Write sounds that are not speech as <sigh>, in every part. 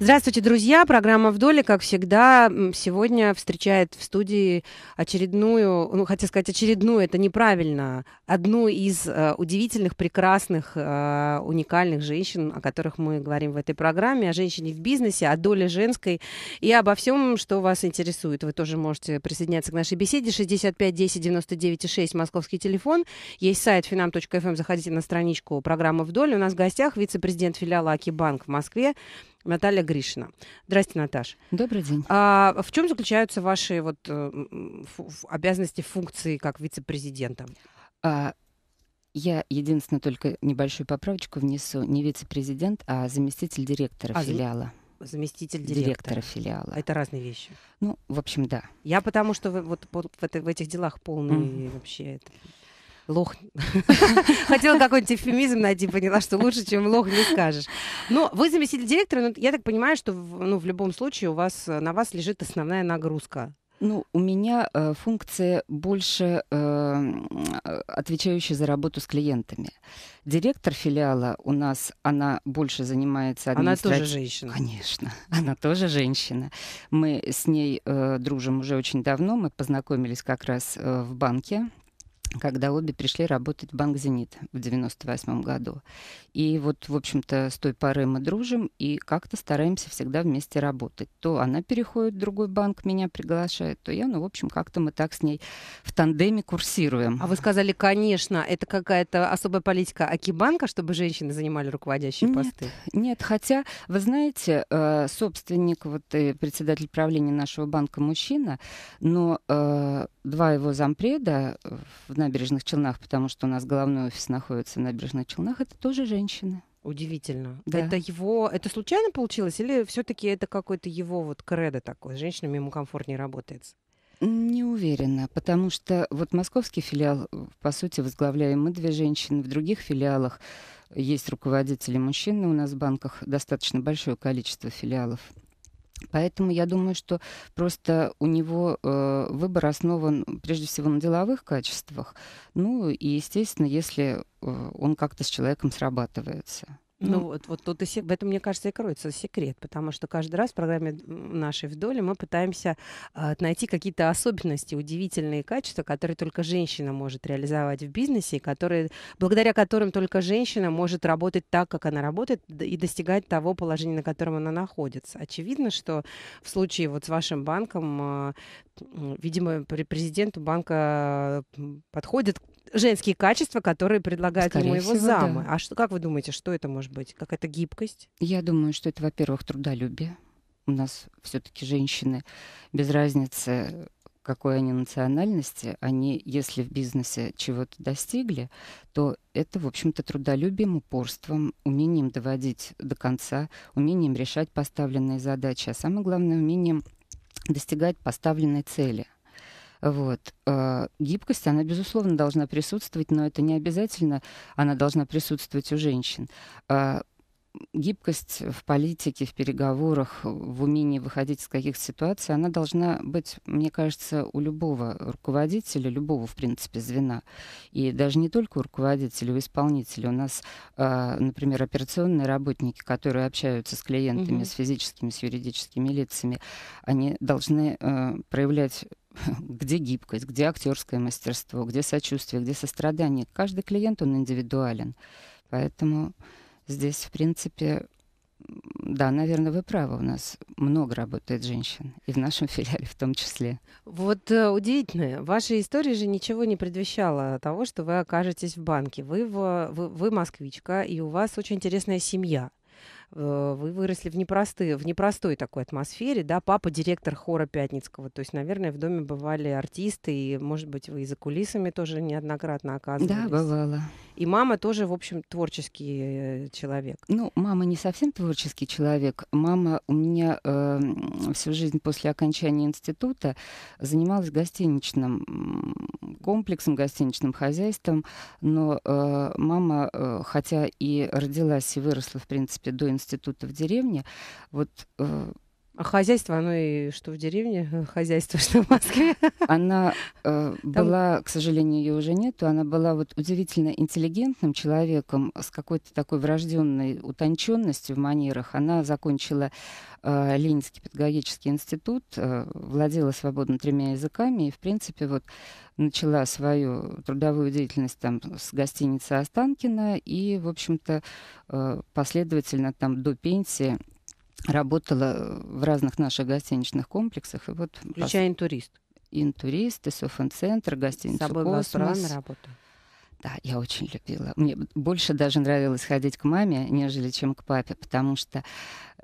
Здравствуйте, друзья. Программа «Вдоль», как всегда, сегодня встречает в студии очередную, ну, хотя сказать очередную, это неправильно, одну из э, удивительных, прекрасных, э, уникальных женщин, о которых мы говорим в этой программе, о женщине в бизнесе, о доле женской и обо всем, что вас интересует. Вы тоже можете присоединяться к нашей беседе. 65 10 99 6, московский телефон. Есть сайт finam.fm, эм. заходите на страничку программы «Вдоль». У нас в гостях вице-президент филиала Акибанк в Москве Наталья Гришина. Здравствуйте, Наташ. Добрый день. А, в чем заключаются ваши вот, э, обязанности, функции как вице-президента? А, я единственное только небольшую поправочку внесу. Не вице-президент, а заместитель директора а, филиала. Заместитель директора. директора филиала. Это разные вещи. Ну, в общем, да. Я потому что вот, вот в, это, в этих делах полный mm-hmm. вообще это, лох... <laughs> Хотела какой-нибудь эвфемизм найти, поняла, что лучше, чем лох, не скажешь. Но вы заместитель директора, но я так понимаю, что ну, в любом случае у вас, на вас лежит основная нагрузка. Ну, у меня э, функция больше э, отвечающая за работу с клиентами. Директор филиала у нас, она больше занимается администрацией. Она тоже женщина. Конечно, <laughs> она тоже женщина. Мы с ней э, дружим уже очень давно. Мы познакомились как раз э, в банке когда обе пришли работать в банк «Зенит» в 98 году. И вот, в общем-то, с той поры мы дружим и как-то стараемся всегда вместе работать. То она переходит в другой банк, меня приглашает, то я, ну, в общем, как-то мы так с ней в тандеме курсируем. А вы сказали, конечно, это какая-то особая политика Акибанка, чтобы женщины занимали руководящие нет, посты? Нет, хотя, вы знаете, э, собственник, вот и э, председатель правления нашего банка мужчина, но э, два его зампреда в Набережных Челнах, потому что у нас головной офис находится в Набережных Челнах, это тоже женщины. Удивительно. Да. Это его, это случайно получилось или все-таки это какой-то его вот кредо такой? С ему комфортнее работает? Не уверена, потому что вот московский филиал, по сути, возглавляем мы две женщины. В других филиалах есть руководители мужчины. У нас в банках достаточно большое количество филиалов Поэтому я думаю, что просто у него э, выбор основан прежде всего на деловых качествах. Ну и, естественно, если э, он как-то с человеком срабатывается. Ну, ну вот, вот тут и в этом, мне кажется, и кроется секрет, потому что каждый раз в программе нашей вдоль мы пытаемся э, найти какие-то особенности, удивительные качества, которые только женщина может реализовать в бизнесе, которые, благодаря которым только женщина может работать так, как она работает, и достигать того положения, на котором она находится. Очевидно, что в случае вот с вашим банком, э, видимо, президенту банка подходит женские качества, которые предлагают Скорее ему его всего, замы. Да. А что, как вы думаете, что это может быть? Какая-то гибкость? Я думаю, что это, во-первых, трудолюбие. У нас все-таки женщины, без разницы, какой они национальности, они, если в бизнесе чего-то достигли, то это, в общем-то, трудолюбием, упорством, умением доводить до конца, умением решать поставленные задачи, а самое главное, умением достигать поставленной цели. Вот. Э, гибкость, она, безусловно, должна присутствовать, но это не обязательно. Она должна присутствовать у женщин э, гибкость в политике, в переговорах, в умении выходить из каких-то ситуаций, она должна быть, мне кажется, у любого руководителя, любого, в принципе, звена. И даже не только у руководителя, у исполнителя. У нас, э, например, операционные работники, которые общаются с клиентами, угу. с физическими, с юридическими лицами, они должны проявлять где гибкость, где актерское мастерство, где сочувствие, где сострадание. Каждый клиент, он индивидуален. Поэтому здесь, в принципе, да, наверное, вы правы. У нас много работает женщин, и в нашем <laughs> филиале в том числе. Вот э, удивительно, ваша история же ничего не предвещала того, что вы окажетесь в банке. Вы, в, вы, вы москвичка, и у вас очень интересная семья. Э, вы выросли в, непростой, в непростой такой атмосфере, да, папа директор хора Пятницкого, то есть, наверное, в доме бывали артисты, и, может быть, вы и за кулисами тоже неоднократно оказывались. Да, бывало. И мама тоже, в общем, творческий э, человек. Ну, мама не совсем творческий человек. Мама у меня э, всю жизнь после окончания института занималась гостиничным комплексом, гостиничным хозяйством. Но э, мама, э, хотя и родилась и выросла, в принципе, до института в деревне, вот э, а хозяйство, оно и что в деревне, <laughs> хозяйство, что в Москве. Она э, Там... была, к сожалению, ее уже нету, она была вот удивительно интеллигентным человеком с какой-то такой врожденной утонченностью в манерах. Она закончила э, Ленинский педагогический институт, э, владела свободно тремя языками и, в принципе, вот начала свою трудовую деятельность там с гостиницы Останкина и, в общем-то, э, последовательно там до пенсии работала э, в разных наших гостиничных комплексах. И вот Включая интурист. Интурист, Софон-центр, гостиница С собой работа. Да, я очень любила. Мне больше даже нравилось ходить к маме, нежели чем к папе, потому что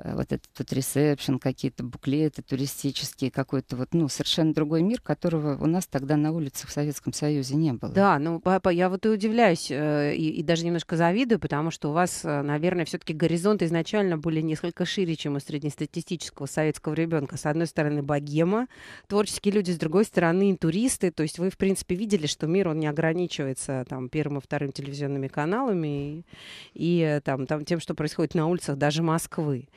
Э, вот этот вот ресепшн, какие-то буклеты туристические, какой-то вот, ну, совершенно другой мир, которого у нас тогда на улицах в Советском Союзе не было. Да, ну, папа, я вот и удивляюсь, э, и, и даже немножко завидую, потому что у вас, э, наверное, все-таки горизонты изначально были несколько шире, чем у среднестатистического советского ребенка. С одной стороны, богема, творческие люди, с другой стороны, туристы. То есть вы, в принципе, видели, что мир, он не ограничивается там первым и вторым телевизионными каналами и, и там, там тем, что происходит на улицах даже Москвы.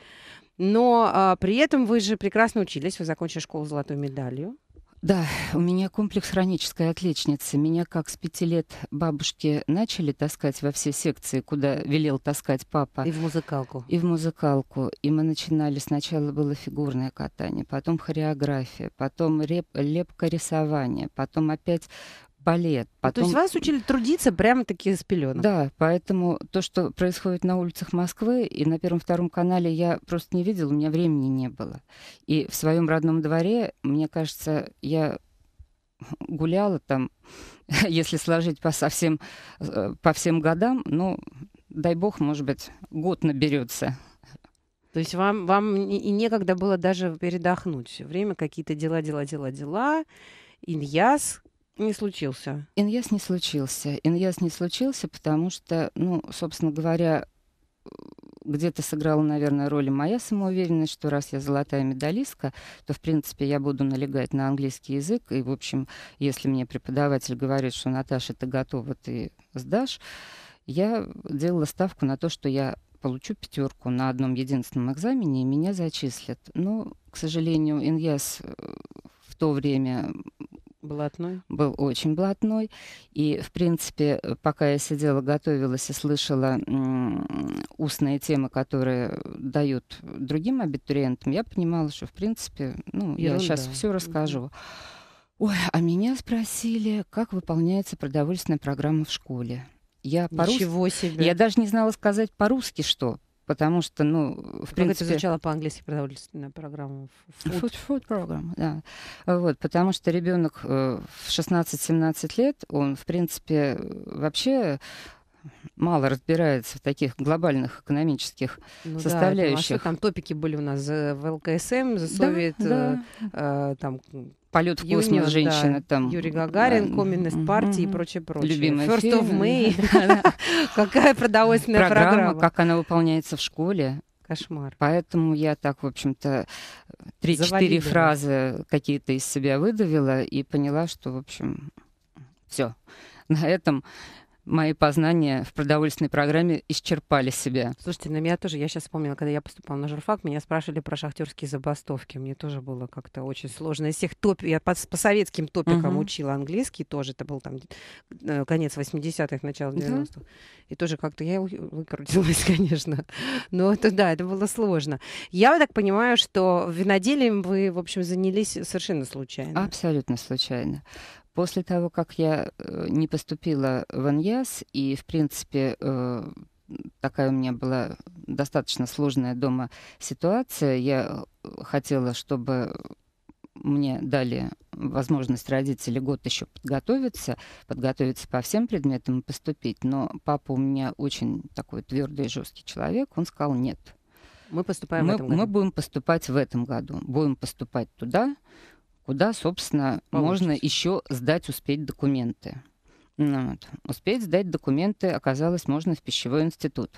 Но а, при этом вы же прекрасно учились, вы закончили школу с золотой медалью. Да, у меня комплекс хронической отличницы. Меня как с пяти лет бабушки начали таскать во все секции, куда велел таскать папа. И в музыкалку. И в музыкалку. И мы начинали. Сначала было фигурное катание, потом хореография, потом реп, лепка рисование потом опять балет. Потом... Ну, то есть вас учили трудиться прямо-таки с пеленок? Да, поэтому то, что происходит на улицах Москвы, и на Первом-Втором канале я просто не видела, у меня времени не было. И в своем родном дворе, мне кажется, я гуляла там, <laughs> если сложить по совсем, э, по всем годам, ну, дай бог, может быть, год наберется. То есть вам, вам и некогда было даже передохнуть. Все время какие-то дела, дела, дела, дела. Ильяс, не случился. Иньяс не случился. Иньяс не случился, потому что, ну, собственно говоря, где-то сыграла, наверное, роль и моя самоуверенность, что раз я золотая медалистка, то, в принципе, я буду налегать на английский язык. И, в общем, если мне преподаватель говорит, что Наташа, ты готова, ты сдашь, я делала ставку на то, что я получу пятерку на одном единственном экзамене, и меня зачислят. Но, к сожалению, Иньяс э, в то время Блатной? Был очень блатной. И, в принципе, пока я сидела, готовилась и слышала устные темы, которые дают другим абитуриентам, я понимала, что, в принципе, ну, Ерунда. я сейчас все расскажу. Ой, а меня спросили, как выполняется продовольственная программа в школе. Я по-русски... Я даже не знала сказать по-русски что, потому что, ну, в как принципе... это звучало по-английски продовольственная программа? Food. food, food program, да. Вот, потому что ребенок э, в 16-17 лет, он, в принципе, вообще мало разбирается в таких глобальных экономических ну, а составляющих. Да, там топики были у нас за э, ЛКСМ, за Совет, да, да. Э, э, там полет в космос Юнион, женщины да, там. Юрий Гагарин, да, Коммунист угу, партии и прочее, прочее. Любимые First фильмы. of May. <laughs> Какая продовольственная программа. Как она выполняется в школе. Кошмар. Поэтому я так, в общем-то, три-четыре фразы какие-то из себя выдавила и поняла, что, в общем, все. На этом мои познания в продовольственной программе исчерпали себя. Слушайте, на ну, меня тоже, я сейчас вспомнила, когда я поступала на журфак, меня спрашивали про шахтерские забастовки. Мне тоже было как-то очень сложно. Из всех топ... Я по, по советским топикам uh учила английский тоже. Это был там э, конец 80-х, начало 90-х. Да. И тоже как-то я выкрутилась, <laughs> конечно. Но это, да, это было сложно. Я так понимаю, что виноделием вы, в общем, занялись совершенно случайно. Абсолютно случайно. После того, как я э, не поступила в НЯС, и, в принципе, э, такая у меня была достаточно сложная дома ситуация, я э, хотела, чтобы мне дали возможность родители год еще подготовиться, подготовиться по всем предметам и поступить. Но папа у меня очень такой твердый и жесткий человек, он сказал нет. Мы поступаем мы, в этом году. Мы будем поступать в этом году. Будем поступать туда, куда, собственно, Получится. можно еще сдать, успеть документы. Ну вот. Успеть сдать документы оказалось можно в пищевой институт.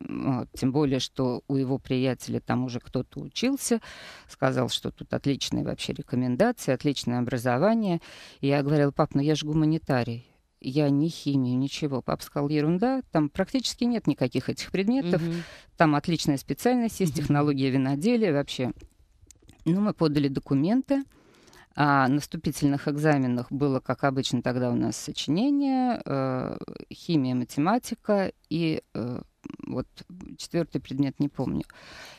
Вот. Тем более, что у его приятеля там уже кто-то учился, сказал, что тут отличные вообще рекомендации, отличное образование. И я говорила, пап, ну я же гуманитарий я не химию, ничего. Пап сказал, ерунда, там практически нет никаких этих предметов, угу. там отличная специальность есть, технология виноделия вообще. Ну, мы подали документы. А на вступительных экзаменах было, как обычно, тогда у нас сочинение, э, химия, математика и э, вот четвертый предмет не помню.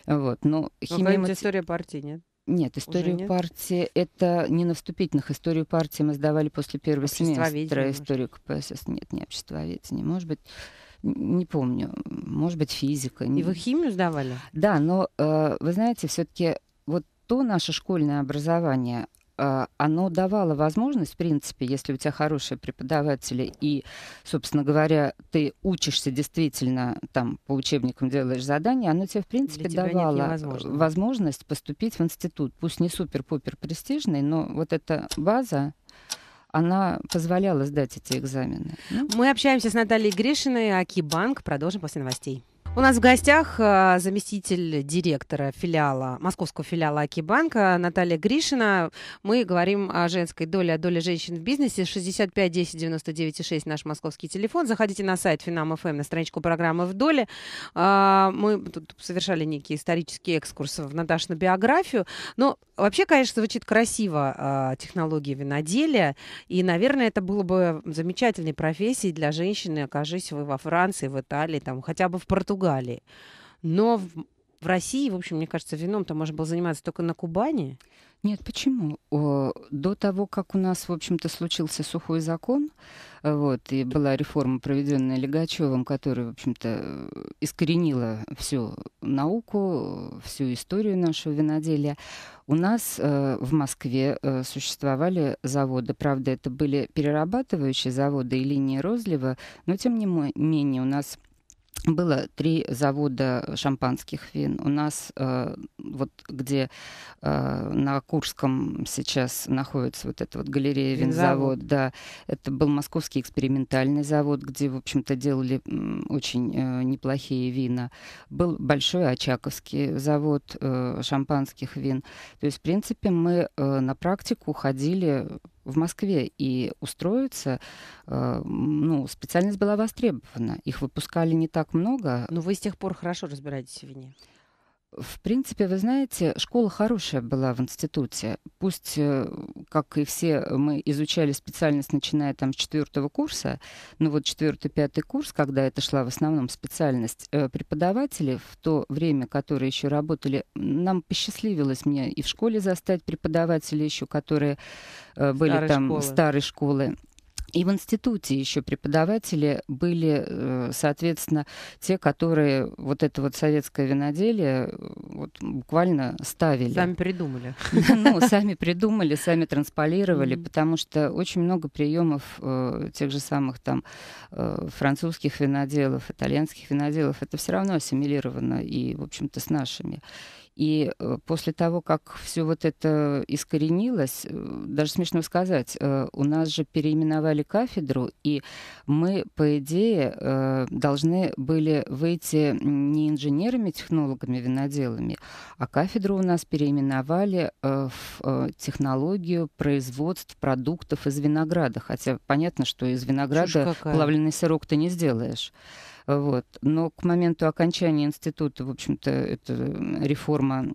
Вот, но ну, химия, мат... история партии, нет? Нет, историю нет? партии это не на вступительных. Историю партии мы сдавали после первого семестра. Историю КПСС нет, не обществоведение, может быть, не помню, может быть физика. И не... вы химию сдавали? Да, но э, вы знаете, все-таки то наше школьное образование, э, оно давало возможность, в принципе, если у тебя хорошие преподаватели и, собственно говоря, ты учишься действительно там по учебникам делаешь задания, оно тебе, в принципе, Для давало э, возможность поступить в институт. Пусть не супер-пупер престижный, но вот эта база, она позволяла сдать эти экзамены. Ну. Мы общаемся с Натальей Гришиной, Аки Банк. Продолжим после новостей. У нас в гостях э, заместитель директора филиала, московского филиала Акибанка Наталья Гришина. Мы говорим о женской доле, о доле женщин в бизнесе. 65 10 99 6 наш московский телефон. Заходите на сайт Финам.фм, эм, на страничку программы «В доле». А, мы тут совершали некий исторический экскурс в Наташину биографию. Но вообще, конечно, звучит красиво а, технология виноделия. И, наверное, это было бы замечательной профессией для женщины, окажись вы во Франции, в Италии, там, хотя бы в Португалии Португалии. Но в, в России, в общем, мне кажется, вином-то можно было заниматься только на Кубани. Нет, почему? До того, как у нас, в общем-то, случился сухой закон, э, вот, и была реформа, проведенная Легачевым, которая, в общем-то, э, искоренила всю науку, всю историю нашего виноделия, у нас э, в Москве э, существовали заводы. Правда, это были перерабатывающие заводы и линии розлива, но, тем не менее, у нас было три завода шампанских вин. У нас э, вот где э, на Курском сейчас находится вот эта вот галерея винзавод, винзавод, да, это был московский экспериментальный завод, где, в общем-то, делали очень э, неплохие вина. Был большой Очаковский завод э, шампанских вин. То есть, в принципе, мы э, на практику ходили в Москве и устроиться, э, ну, специальность была востребована. Их выпускали не так много. Но ну, вы с тех пор хорошо разбираетесь в вине. В принципе, вы знаете, школа хорошая была в институте. Пусть, э, как и все, мы изучали специальность, начиная там с четвертого курса, но вот четвертый-пятый курс, когда это шла в основном специальность, э, преподавателей, в то время, которые еще работали, нам посчастливилось мне и в школе застать преподавателей еще, которые э, были старой там школы. старой школы. И в институте еще преподаватели были, э, соответственно, те, которые вот это вот советское виноделие э, вот буквально ставили. Сами придумали. <laughs> Ну, сами придумали, сами трансполировали, потому что очень много приемов э, тех же самых там французских виноделов, итальянских виноделов, это все равно ассимилировано и, в общем-то, с нашими. И э, после того, как все вот это искоренилось, э, даже смешно сказать, э, у нас же переименовали кафедру, и мы, по идее, должны были выйти не инженерами, технологами, виноделами, а кафедру у нас переименовали в технологию производств продуктов из винограда. Хотя понятно, что из винограда плавленый сырок ты не сделаешь. Вот. Но к моменту окончания института, в общем-то, эта реформа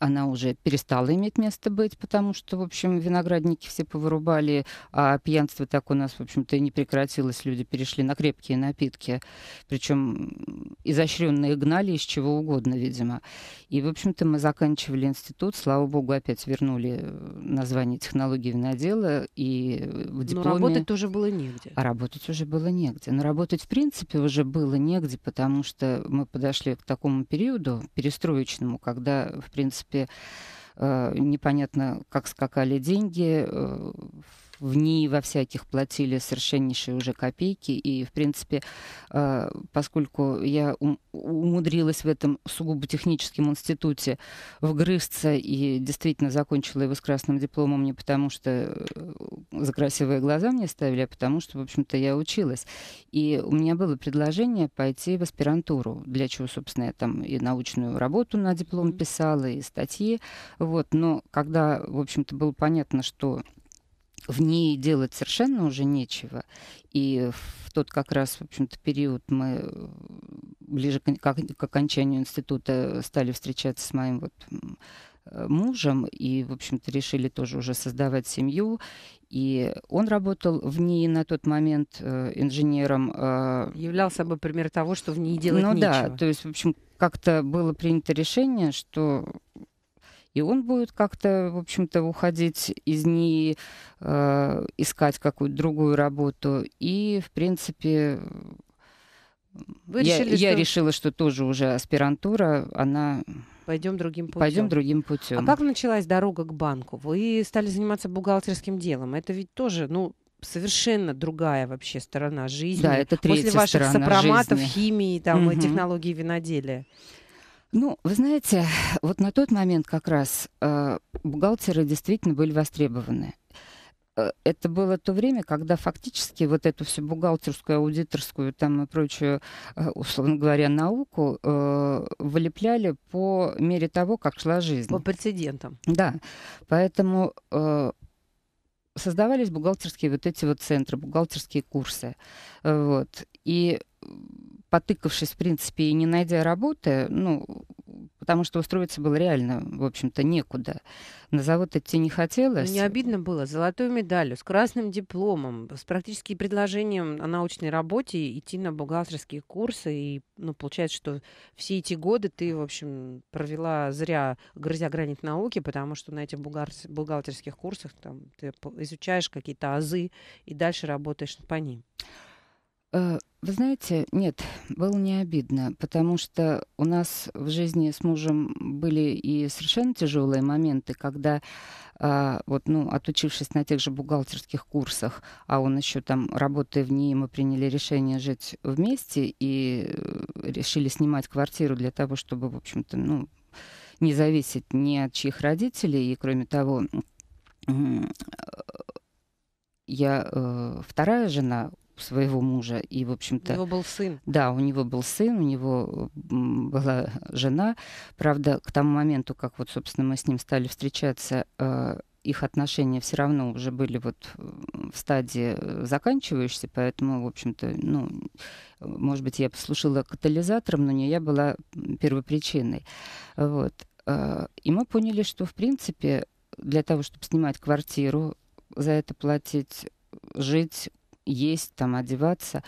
она уже перестала иметь место быть, потому что, в общем, виноградники все повырубали, а пьянство так у нас, в общем-то, и не прекратилось. Люди перешли на крепкие напитки, причем изощренные гнали из чего угодно, видимо. И, в общем-то, мы заканчивали институт, слава богу, опять вернули э, название технологии винодела, и э, в дипломе... Но работать уже было негде. А работать уже было негде. Но работать, в принципе, уже было негде, потому что мы подошли к такому периоду перестроечному, когда, в принципе, принципе, э, непонятно, как скакали деньги. Э, в ней во всяких платили совершеннейшие уже копейки. И, в принципе, э, поскольку я умудрилась в этом сугубо техническом институте вгрызться и действительно закончила его с красным дипломом не потому, что э, за красивые глаза мне ставили, а потому что, в общем-то, я училась. И у меня было предложение пойти в аспирантуру, для чего, собственно, я там и научную работу на диплом писала, и статьи. Вот. Но когда, в общем-то, было понятно, что в ней делать совершенно уже нечего. И в тот как раз, в общем-то, период мы э, ближе к, к окончанию института стали встречаться с моим вот э, мужем и, в общем-то, решили тоже уже создавать семью. И он работал в ней на тот момент э, инженером. Э, Являл собой пример того, что в ней делать ну, нечего. да, то есть, в общем, как-то было принято решение, что и он будет как-то, в общем-то, уходить из нее Э, искать какую-то другую работу. И, в принципе, Вы я, решили, я что... решила, что тоже уже аспирантура, она пойдем другим путем. Пойдем другим путем. А как началась дорога к банку? Вы стали заниматься бухгалтерским делом. Это ведь тоже, ну, совершенно другая вообще сторона жизни. Да, это третья После ваших сторона сопроматов, жизни. химии там, угу. и технологии виноделия. Ну, вы знаете, вот на тот момент как раз э, бухгалтеры действительно были востребованы. Э, это было то время, когда фактически вот эту всю бухгалтерскую, аудиторскую там и прочую, э, условно говоря, науку э, вылепляли по мере того, как шла жизнь. По прецедентам. Да. Поэтому э, создавались бухгалтерские вот эти вот центры, бухгалтерские курсы. Э, вот. И потыкавшись, в принципе, и не найдя работы, ну, потому что устроиться было реально, в общем-то, некуда. На завод идти не хотелось. Ну, не обидно было. золотую медалью, с красным дипломом, с практическим предложением о научной работе идти на бухгалтерские курсы. И, ну, получается, что все эти годы ты, в общем, провела зря, грызя гранит науки, потому что на этих бухгалтерских курсах там, ты изучаешь какие-то азы и дальше работаешь по ним. Э, вы знаете, нет, было не обидно, потому что у нас в жизни с мужем были и совершенно тяжелые моменты, когда а, вот, ну, отучившись на тех же бухгалтерских курсах, а он еще там, работая в ней, мы приняли решение жить вместе и э, решили снимать квартиру для того, чтобы, в общем-то, ну, не зависеть ни от чьих родителей, и, кроме того, э, я э, вторая жена своего мужа. И, в общем-то... У него был сын. Да, у него был сын, у него была жена. Правда, к тому моменту, как вот, собственно, мы с ним стали встречаться, э, их отношения все равно уже были вот в стадии э, заканчивающейся, поэтому, в общем-то, ну, может быть, я послушала катализатором, но не я была первопричиной. Вот. Э, и мы поняли, что, в принципе, для того, чтобы снимать квартиру, за это платить, жить, есть, там одеваться,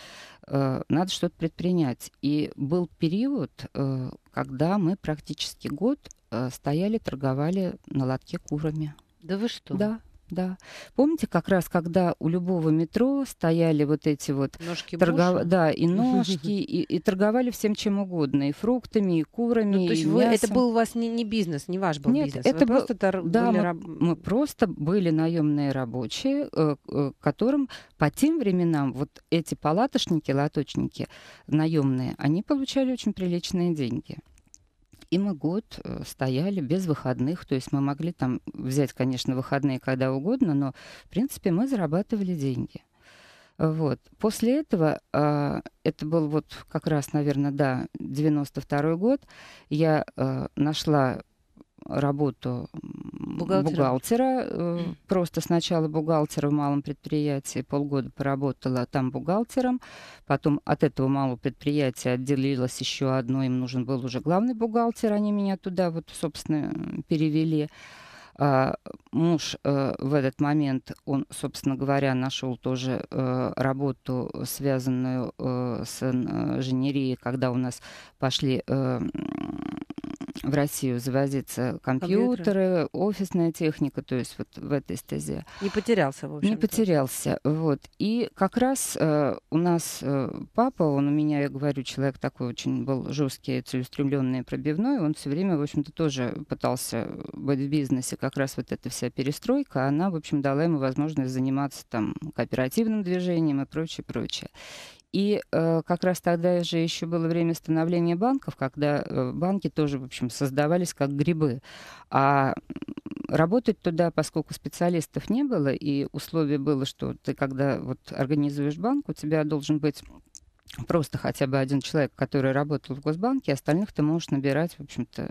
э, надо что-то предпринять. И был период, э, когда мы практически год э, стояли, торговали на лотке курами. Да вы что? Да да. Помните, как раз когда у любого метро стояли вот эти вот ножки торгов... да, и <laughs> ножки, и, и торговали всем чем угодно, и фруктами, и курами, ну, то есть и вы, мясом. это был у вас не, не бизнес, не ваш был Нет, бизнес. Это вы был... просто тор... да, были... мы, мы просто были наемные рабочие, э, э, которым по тем временам вот эти палаточники, лоточники наемные, они получали очень приличные деньги. И мы год э, стояли без выходных. То есть мы могли там взять, конечно, выходные когда угодно, но, в принципе, мы зарабатывали деньги. Вот. После этого, а, это был вот как раз, наверное, да, 92 год, я э, нашла работу бухгалтера, бухгалтера mm. просто сначала бухгалтера в малом предприятии, полгода поработала там бухгалтером, потом от этого малого предприятия отделилась еще одно, им нужен был уже главный бухгалтер, они меня туда вот, собственно, перевели. А, муж э, в этот момент, он, собственно говоря, нашел тоже э, работу, связанную э, с э, инженерией, когда у нас пошли э, в Россию завозиться компьютеры, компьютеры, офисная техника, то есть вот в этой стезе. Не потерялся, в общем. Не потерялся, вот. И как раз э, у нас э, папа, он у меня, я говорю, человек такой очень был жесткий, целеустремленный, пробивной, он все время, в общем-то, тоже пытался быть в бизнесе. Как раз вот эта вся перестройка, она, в общем, дала ему возможность заниматься там кооперативным движением и прочее, прочее. И э, как раз тогда же еще было время становления банков, когда э, банки тоже, в общем, создавались как грибы. А работать туда, поскольку специалистов не было, и условие было, что ты, когда вот организуешь банк, у тебя должен быть просто хотя бы один человек, который работал в Госбанке, остальных ты можешь набирать, в общем-то.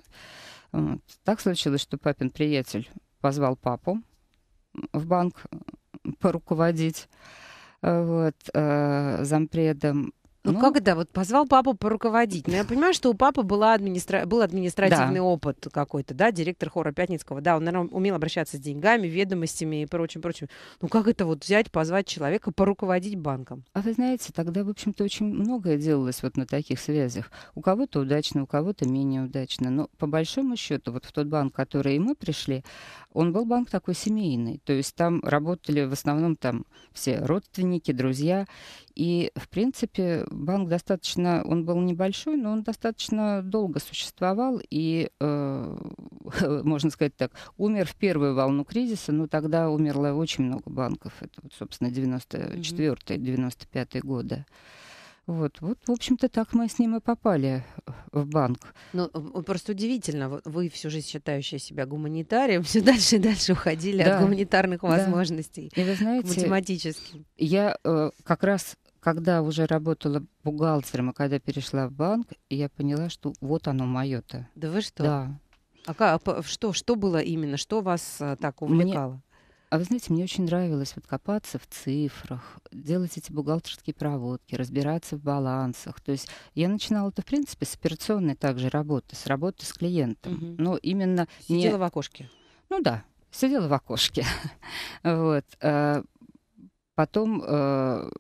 Вот. Так случилось, что папин приятель позвал папу в банк э, поруководить вот, э, зампредом ну, ну когда? Вот позвал папу поруководить. Но ну, я понимаю, что у папы была администра... был административный да. опыт какой-то, да, директор хора Пятницкого. Да, он, наверное, умел обращаться с деньгами, ведомостями и прочим, прочим. Ну, как это вот взять, позвать человека поруководить банком? А вы знаете, тогда, в общем-то, очень многое делалось вот на таких связях. У кого-то удачно, у кого-то менее удачно. Но по большому счету, вот в тот банк, в который мы пришли, он был банк такой семейный. То есть там работали в основном там все родственники, друзья. И, в принципе, банк достаточно, он был небольшой, но он достаточно долго существовал и, э, <laughs> можно сказать так, умер в первую волну кризиса, но тогда умерло очень много банков. Это, вот, собственно, 94-95 годы. Вот, вот, в общем-то, так мы с ним и попали в банк. Ну, просто удивительно, вы всю жизнь считающая себя гуманитарием, <laughs> все дальше и дальше уходили да, от гуманитарных возможностей. Да. И вы знаете, математически. Я э, как раз когда уже работала бухгалтером, а когда перешла в банк, я поняла, что вот оно мое-то. Да вы что? Да. А как, а что, что было именно? Что вас а, так увлекало? Мне, а вы знаете, мне очень нравилось вот копаться в цифрах, делать эти бухгалтерские проводки, разбираться в балансах. То есть я начинала это, в принципе, с операционной также работы, с работы с клиентом. Угу. Но именно... Сидела не... в окошке? Ну да, сидела в окошке. <laughs> вот. Э, потом э,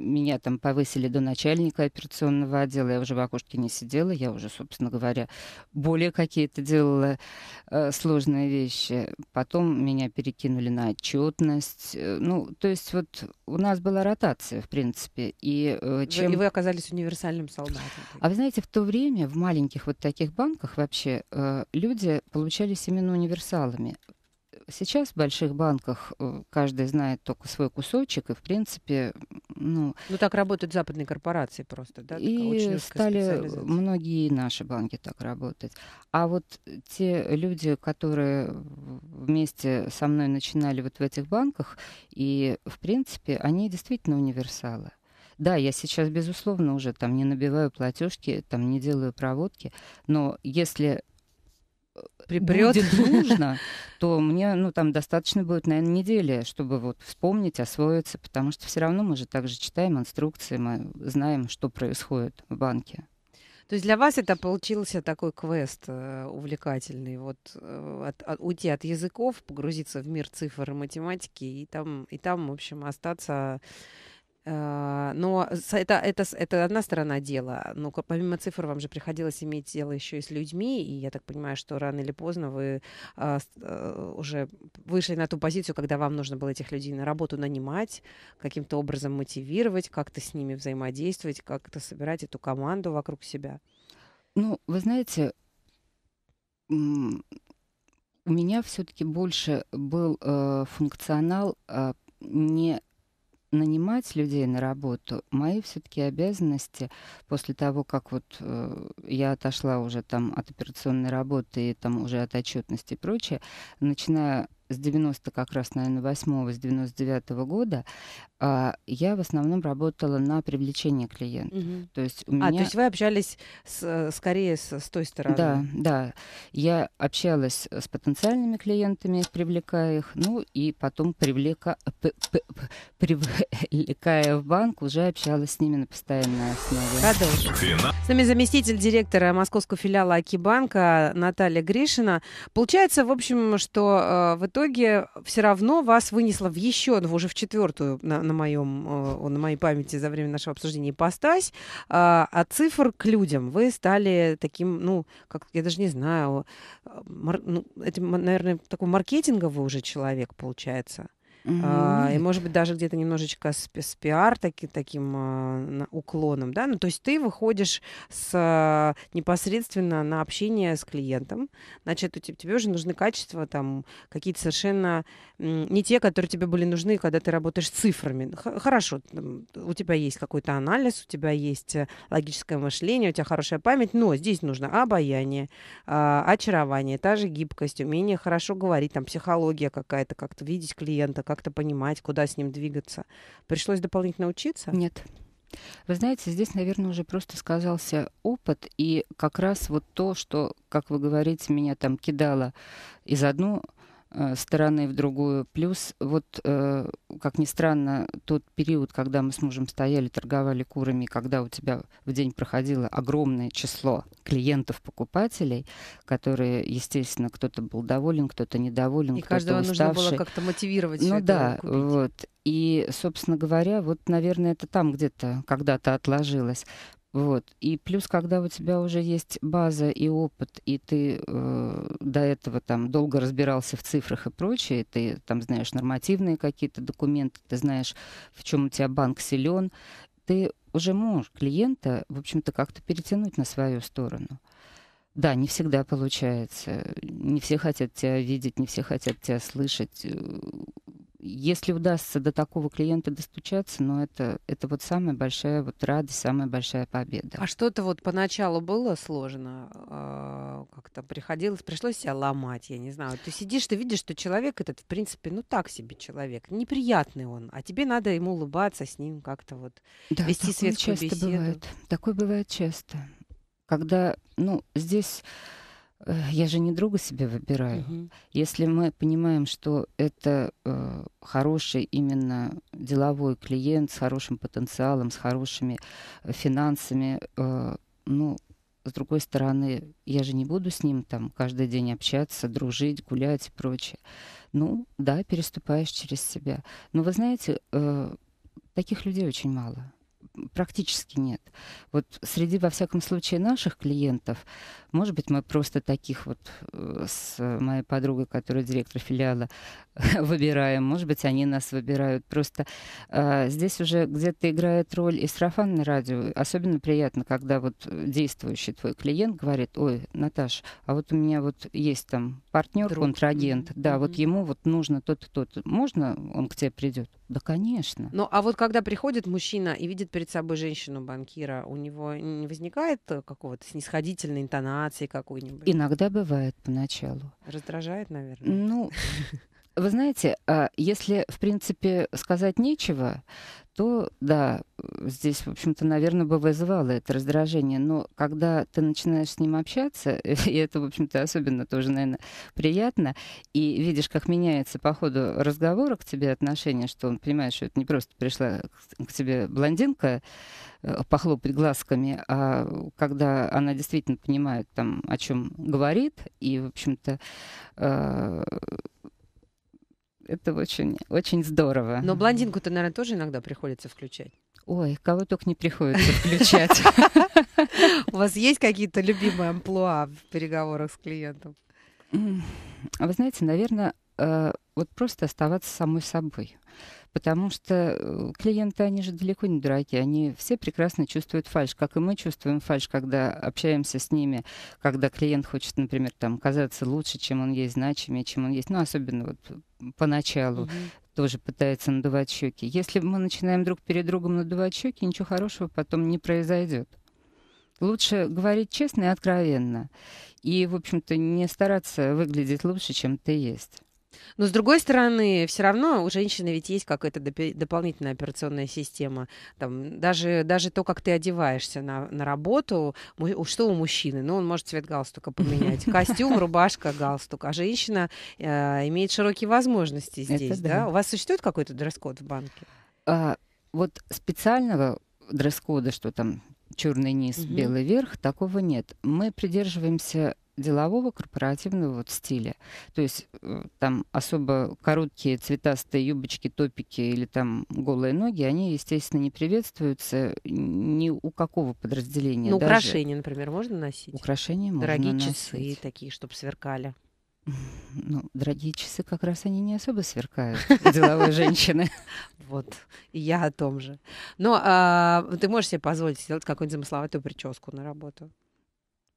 меня там повысили до начальника операционного отдела, я уже в окошке не сидела, я уже, собственно говоря, более какие-то делала э, сложные вещи. Потом меня перекинули на отчетность. Э, ну, то есть вот у нас была ротация, в принципе. И, э, чем... и вы оказались универсальным солдатом. А вы знаете, в то время в маленьких вот таких банках вообще э, люди получались именно универсалами. Сейчас в больших банках э, каждый знает только свой кусочек, и, в принципе, ну... Ну, так работают западные корпорации просто, да? И стали многие наши банки так работать. А вот те люди, которые вместе со мной начинали вот в этих банках, и, в принципе, они действительно универсалы. Да, я сейчас, безусловно, уже там не набиваю платежки, там не делаю проводки, но если припрет нужно, то мне, ну, там достаточно будет, наверное, недели, чтобы вот вспомнить, освоиться, потому что все равно мы же также читаем инструкции, мы знаем, что происходит в банке. То есть для вас это получился такой квест э, увлекательный, вот э, от, от, уйти от языков, погрузиться в мир цифр и математики и там, и там, в общем, остаться Э, но это, это, это одна сторона дела. Но помимо цифр вам же приходилось иметь дело еще и с людьми. И я так понимаю, что рано или поздно вы а, э, уже вышли на ту позицию, когда вам нужно было этих людей на работу нанимать, каким-то образом мотивировать, как-то с ними взаимодействовать, как-то собирать эту команду вокруг себя. Ну, вы знаете, у меня все-таки больше был э, функционал э, не нанимать людей на работу, мои все-таки обязанности после того, как вот э, я отошла уже там от операционной работы и там уже от отчетности и прочее, начиная с 90 как раз, наверное, 8 с 99 -го года, а, я в основном работала на привлечение клиента. Угу. То есть у меня... А, то есть вы общались с, э, скорее с, с той стороны? Да, да. Я общалась с потенциальными клиентами, привлекая их, ну и потом привлека... П -п -п привлекая в банк, уже общалась с ними на постоянной основе. Продолжим. С нами заместитель директора московского филиала Акибанка Наталья Гришина. Получается, в общем, что э, в итоге итоге все равно вас вынесло в еще одну, уже в четвертую на, на, моем, э, на моей памяти за время нашего обсуждения ипостась, от а, а цифр к людям. Вы стали таким, ну, как, я даже не знаю, э, мар, ну, это, наверное, такой маркетинговый уже человек получается. Mm-hmm. А, и, может быть, даже где-то немножечко с, с пиар таки, таким а, уклоном, да? Ну, то есть ты выходишь с, а, непосредственно на общение с клиентом, значит, у тебя, тебе уже нужны качества там какие-то совершенно не те, которые тебе были нужны, когда ты работаешь с цифрами. Ну, Х- хорошо, у тебя есть какой-то анализ, у тебя есть э, логическое мышление, у тебя хорошая память, но здесь нужно обаяние, а, очарование, та же гибкость, умение хорошо говорить, там, психология какая-то, как-то видеть клиента, как-то понимать, куда с ним двигаться. Пришлось дополнительно учиться? Нет. Вы знаете, здесь, наверное, уже просто сказался опыт, и как раз вот то, что, как вы говорите, меня там кидало из одной. Э, стороны в другую. Плюс, вот, э, как ни странно, тот период, когда мы с мужем стояли, торговали курами, когда у тебя в день проходило огромное число клиентов-покупателей, которые, естественно, кто-то был доволен, кто-то недоволен, И кто-то каждого уставший. нужно было как-то мотивировать. Ну да, купить. вот. И, собственно говоря, вот, наверное, это там где-то когда-то отложилось. Вот. И плюс, когда у тебя уже есть база и опыт, и ты э, до этого там долго разбирался в цифрах и прочее, ты там знаешь нормативные какие-то документы, ты знаешь, в чем у тебя банк силен, ты уже можешь клиента, в общем-то, как-то перетянуть на свою сторону. Да, не всегда получается. Не все хотят тебя видеть, не все хотят тебя слышать если удастся до такого клиента достучаться, ну, это, это вот самая большая вот радость, самая большая победа. А что-то вот поначалу было сложно, а, как-то приходилось, пришлось себя ломать, я не знаю. Ты сидишь, ты видишь, что человек этот, в принципе, ну, так себе человек, неприятный он, а тебе надо ему улыбаться, с ним как-то вот да, вести светскую часто беседу. Бывает. Такое бывает часто. Когда, ну, здесь Э, я же не друга себе выбираю. Угу. Если мы понимаем, что это э, хороший именно деловой клиент с хорошим потенциалом, с хорошими э, финансами, э, ну, с другой стороны, я же не буду с ним там каждый день общаться, дружить, гулять и прочее. Ну, да, переступаешь через себя. Но вы знаете, э, таких людей очень мало практически нет. Вот среди, во всяком случае, наших клиентов может быть, мы просто таких вот э, с моей подругой, которая директор филиала, <laughs> выбираем. Может быть, они нас выбирают. Просто э, здесь уже где-то играет роль и сарафанное радио. Особенно приятно, когда вот действующий твой клиент говорит, ой, Наташ, а вот у меня вот есть там партнер, Друг. контрагент, mm-hmm. да, mm-hmm. вот ему вот нужно тот-то, тот Можно он к тебе придет? Да, конечно. Ну, а вот когда приходит мужчина и видит перед собой женщину-банкира, у него не возникает э, какого-то снисходительной интонации? интонации какой-нибудь? Иногда бывает поначалу. Раздражает, наверное? Ну, вы знаете, а если, в принципе, сказать нечего, то, да, здесь, в общем-то, наверное, бы вызывало это раздражение. Но когда ты начинаешь с ним общаться, <laughs> и это, в общем-то, особенно тоже, наверное, приятно, и видишь, как меняется по ходу разговора к тебе отношение, что он понимает, что это не просто пришла к тебе блондинка, Э, похлопать глазками, а когда она действительно понимает, там, о чем говорит, и, в общем-то, э, это очень, очень здорово. Но блондинку-то, наверное, тоже иногда приходится включать. Ой, кого только не приходится включать. <laughs> <laughs> У вас есть какие-то любимые амплуа в переговорах с клиентом? А вы знаете, наверное, э, вот просто оставаться самой собой потому что э, клиенты, они же далеко не дураки, они все прекрасно чувствуют фальш, как и мы чувствуем фальш, когда общаемся с ними, когда клиент хочет, например, там, казаться лучше, чем он есть, значимее, чем он есть, ну, особенно вот поначалу, mm-hmm тоже пытается надувать щеки. Если мы начинаем друг перед другом надувать щеки, ничего хорошего потом не произойдет. Лучше говорить честно и откровенно. И, в общем-то, не стараться выглядеть лучше, чем ты есть. Но с другой стороны, все равно у женщины ведь есть какая-то доп- дополнительная операционная система. Там, даже, даже то, как ты одеваешься на, на работу, что у мужчины? Ну, он может цвет галстука поменять. <laughs> Костюм, рубашка, галстук. А женщина э, имеет широкие возможности здесь. да. Да? У вас существует какой-то дресс-код в банке? А, вот специального дресс-кода, что там черный низ, угу. белый верх, такого нет. Мы придерживаемся делового корпоративного вот стиля. То есть э, там особо короткие цветастые юбочки, топики или там голые ноги, они, естественно, не приветствуются ни у какого подразделения. Ну, украшения, например, можно носить? Украшения можно Дорогие носить. часы такие, чтобы сверкали. Ну, дорогие часы как раз они не особо сверкают, деловые женщины. <laughs> Вот, и я о том же. Но ну, а, ты можешь себе позволить сделать какую-нибудь замысловатую прическу на работу?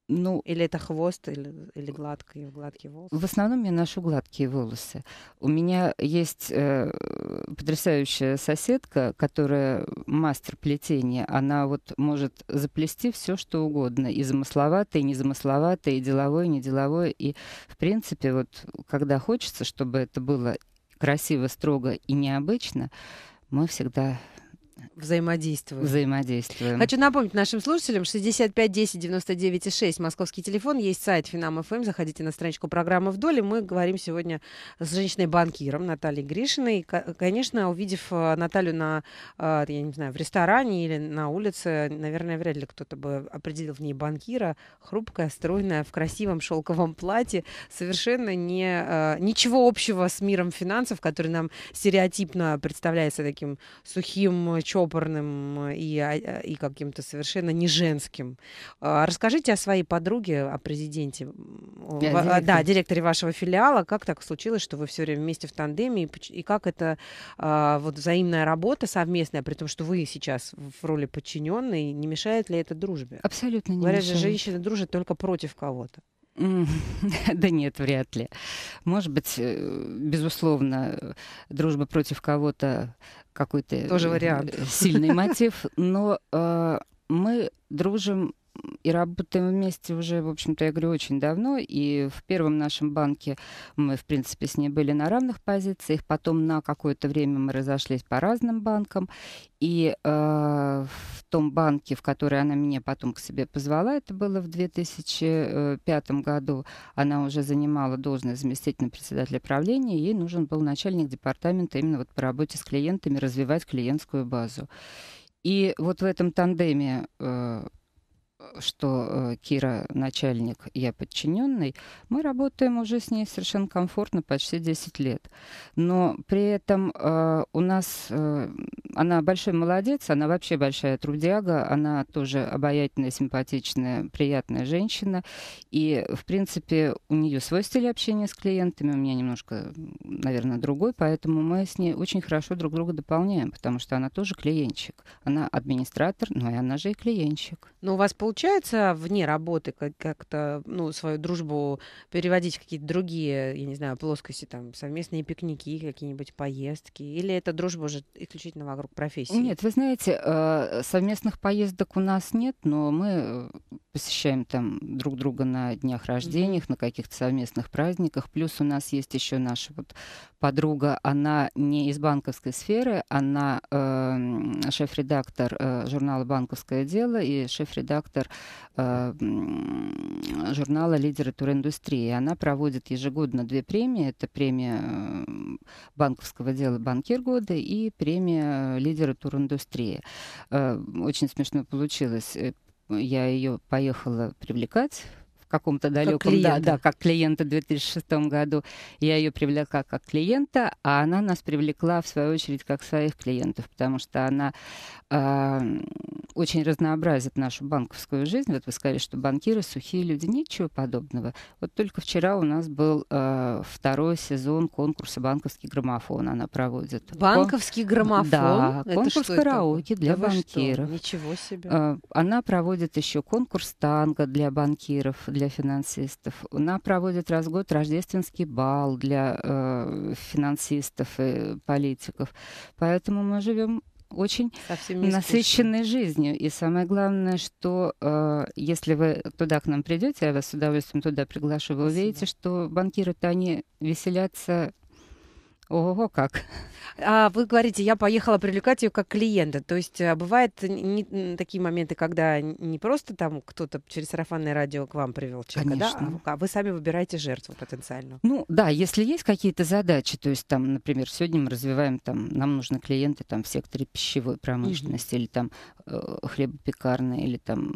Ну, или это хвост, или, или гладкие, гладкие волосы? В основном я ношу гладкие волосы. У меня есть э, потрясающая соседка, которая мастер плетения. Она вот может заплести все, что угодно. И замысловатое, и незамысловатое, и деловое, и неделовое. И, в принципе, вот когда хочется, чтобы это было красиво, строго и необычно, мы всегда взаимодействуем. Взаимодействуем. Хочу напомнить нашим слушателям, 65 10 99 6, московский телефон, есть сайт Финам.фм, эм. заходите на страничку программы «Вдоль», и мы говорим сегодня с женщиной-банкиром Натальей Гришиной. И, конечно, увидев э, Наталью на, э, я не знаю, в ресторане или на улице, наверное, вряд ли кто-то бы определил в ней банкира, хрупкая, стройная, в красивом шелковом платье, совершенно не, э, ничего общего с миром финансов, который нам стереотипно представляется таким сухим, черным, чопорным э, и, а, э, и каким-то совершенно не женским. А, расскажите о своей подруге, о президенте, а, директор. да, директоре вашего филиала. Как так случилось, что вы все время вместе в тандеме? И, и как это вот взаимная работа совместная, при том, что вы сейчас в роли подчиненной, не мешает ли это дружбе? Абсолютно не Говорят, мешает. Говорят, женщины дружат только против кого-то. <laughs> Да нет, вряд ли. Может быть, э, безусловно, дружба против кого-то какой-то Тоже вариант. сильный мотив, но э, мы дружим и работаем вместе уже, в общем-то, я говорю, очень давно. И в первом нашем банке мы, в принципе, с ней были на равных позициях. Потом на какое-то время мы разошлись по разным банкам. И э, в том банке, в который она меня потом к себе позвала, это было в 2005 году, она уже занимала должность заместителя председателя правления, ей нужен был начальник департамента именно вот по работе с клиентами, развивать клиентскую базу. И вот в этом тандеме э, что э, Кира начальник, я подчиненный, мы работаем уже с ней совершенно комфортно почти 10 лет. Но при этом э, у нас э, она большой молодец, она вообще большая трудяга, она тоже обаятельная, симпатичная, приятная женщина. И, в принципе, у нее свой стиль общения с клиентами, у меня немножко, наверное, другой, поэтому мы с ней очень хорошо друг друга дополняем, потому что она тоже клиентчик. Она администратор, но и она же и клиентчик. Но ну, у вас получается получается вне работы как-то, ну, свою дружбу переводить в какие-то другие, я не знаю, плоскости, там, совместные пикники, какие-нибудь поездки? Или эта дружба уже исключительно вокруг профессии? Нет, вы знаете, э, совместных поездок у нас нет, но мы э, посещаем там друг друга на днях рождениях, mm-hmm. на каких-то совместных праздниках. Плюс у нас есть еще наша вот подруга, она не из банковской сферы, она э, шеф-редактор э, журнала «Банковское дело» и шеф-редактор э, журнала «Лидеры туриндустрии». Она проводит ежегодно две премии. Это премия эм, банковского дела «Банкир года» и премия «Лидеры туриндустрии». Э, очень смешно получилось. Э, я ее поехала привлекать в каком-то далеком, как да, да, как клиента в 2006 году. Я ее привлекла как клиента, а она нас привлекла, в свою очередь, как своих клиентов, потому что она а, очень разнообразит нашу банковскую жизнь. Вот вы сказали, что банкиры сухие люди. Ничего подобного. Вот только вчера у нас был э, второй сезон конкурса «Банковский граммофон» она проводит. «Банковский граммофон»? Да, это конкурс караоке это? для да банкиров. Что? Ничего себе. Э, она проводит еще конкурс танго для банкиров, для финансистов. Она проводит раз в год рождественский бал для э, финансистов и политиков. Поэтому мы живем очень насыщенной жизнью. И самое главное, что э, если вы туда к нам придете, я вас с удовольствием туда приглашу, вы Спасибо. увидите, что банкиры-то они веселятся Ого, как. А вы говорите, я поехала привлекать ее как клиента. То есть а, бывают не, такие моменты, когда не просто там кто-то через сарафанное радио к вам привел человека, Конечно. да? а вы сами выбираете жертву потенциальную. Ну да, если есть какие-то задачи, то есть там, например, сегодня мы развиваем, там, нам нужны клиенты там, в секторе пищевой промышленности mm-hmm. или там э, хлебопекарной, или там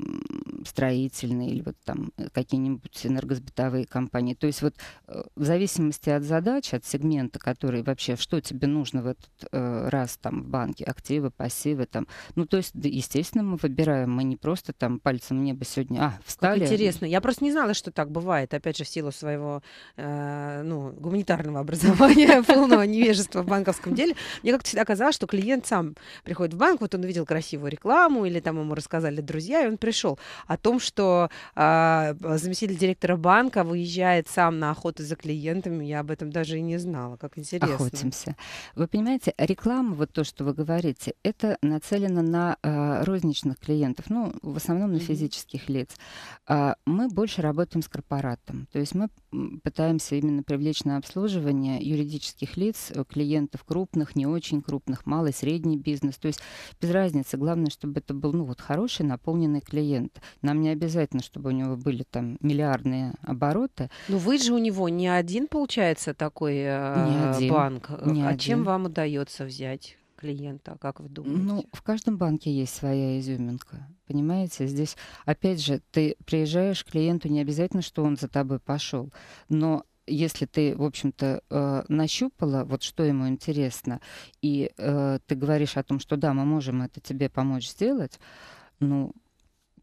строительные, или вот там какие-нибудь энергосбытовые компании. То есть вот э, в зависимости от задач, от сегмента, который которые вообще, что тебе нужно в этот э, раз там в банке, активы, пассивы там. Ну, то есть, да, естественно, мы выбираем, мы не просто там пальцем в небо сегодня, а, встали. Как интересно, я просто не знала, что так бывает, опять же, в силу своего, э, ну, гуманитарного <laughs> образования, полного невежества в банковском деле. Мне как-то всегда казалось, что клиент сам приходит в банк, вот он увидел красивую рекламу, или там ему рассказали друзья, и он пришел. О том, что э, заместитель директора банка выезжает сам на охоту за клиентами, я об этом даже и не знала. Как интересно интересно. охотимся. Вы понимаете, реклама, вот то, что вы говорите, это нацелено на э, розничных клиентов, ну, в основном на физических лиц. Э, мы больше работаем с корпоратом, то есть мы пытаемся именно привлечь на обслуживание юридических лиц, э, клиентов крупных, не очень крупных, малый, средний бизнес, то есть без разницы, главное, чтобы это был, ну, вот хороший, наполненный клиент. Нам не обязательно, чтобы у него были там миллиардные обороты. Но ну, вы же у него не один, получается, такой не э, один банк. Э, не а один. чем вам удается взять? клиента, как вы думаете? Ну, в каждом банке есть своя изюминка, понимаете? Здесь, опять же, ты приезжаешь к клиенту, не обязательно, что он за тобой пошел, но если ты, в общем-то, э, нащупала, вот что ему интересно, и э, ты говоришь о том, что да, мы можем это тебе помочь сделать, ну,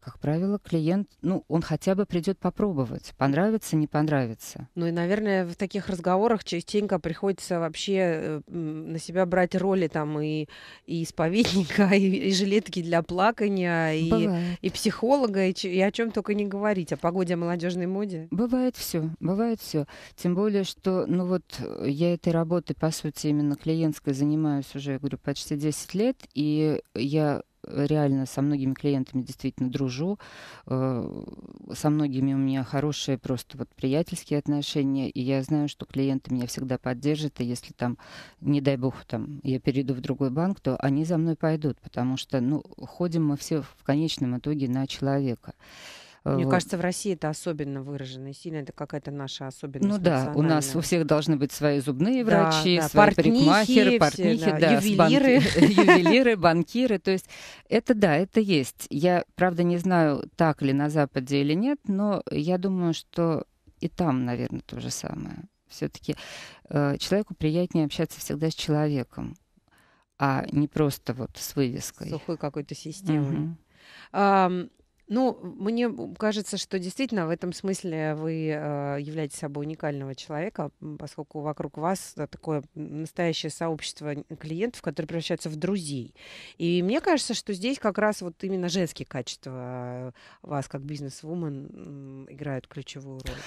как правило, клиент, ну, он хотя бы придет попробовать, понравится, не понравится. Ну и, наверное, в таких разговорах частенько приходится вообще э, на себя брать роли там и, и исповедника, <laughs> и, и жилетки для плакания, и, и психолога, и, и о чем только не говорить, о погоде, о молодежной моде. Бывает все, бывает все. Тем более, что, ну вот, я этой работой, по сути, именно клиентской занимаюсь уже, я говорю, почти 10 лет, и я реально со многими клиентами действительно дружу. Э, со многими у меня хорошие просто вот приятельские отношения. И я знаю, что клиенты меня всегда поддержат. И если там, не дай бог, там я перейду в другой банк, то они за мной пойдут. Потому что, ну, ходим мы все в конечном итоге на человека. Мне кажется, в России это особенно выражено, и сильно это какая-то наша особенность. Ну да, у нас у всех должны быть свои зубные врачи, да, да. свои портнихи, парикмахеры, портнихи, да, да, ювелиры. <laughs> ювелиры, банкиры. То есть это да, это есть. Я, правда, не знаю, так ли на Западе или нет, но я думаю, что и там, наверное, то же самое. Все-таки э, человеку приятнее общаться всегда с человеком, а не просто вот с вывеской. Сухой какой-то системой. Ну, мне кажется, что действительно в этом смысле вы э, являетесь собой уникального человека, поскольку вокруг вас э, такое настоящее сообщество клиентов, которые превращаются в друзей. И мне кажется, что здесь как раз вот именно женские качества э, вас как бизнес-вумен играют ключевую роль.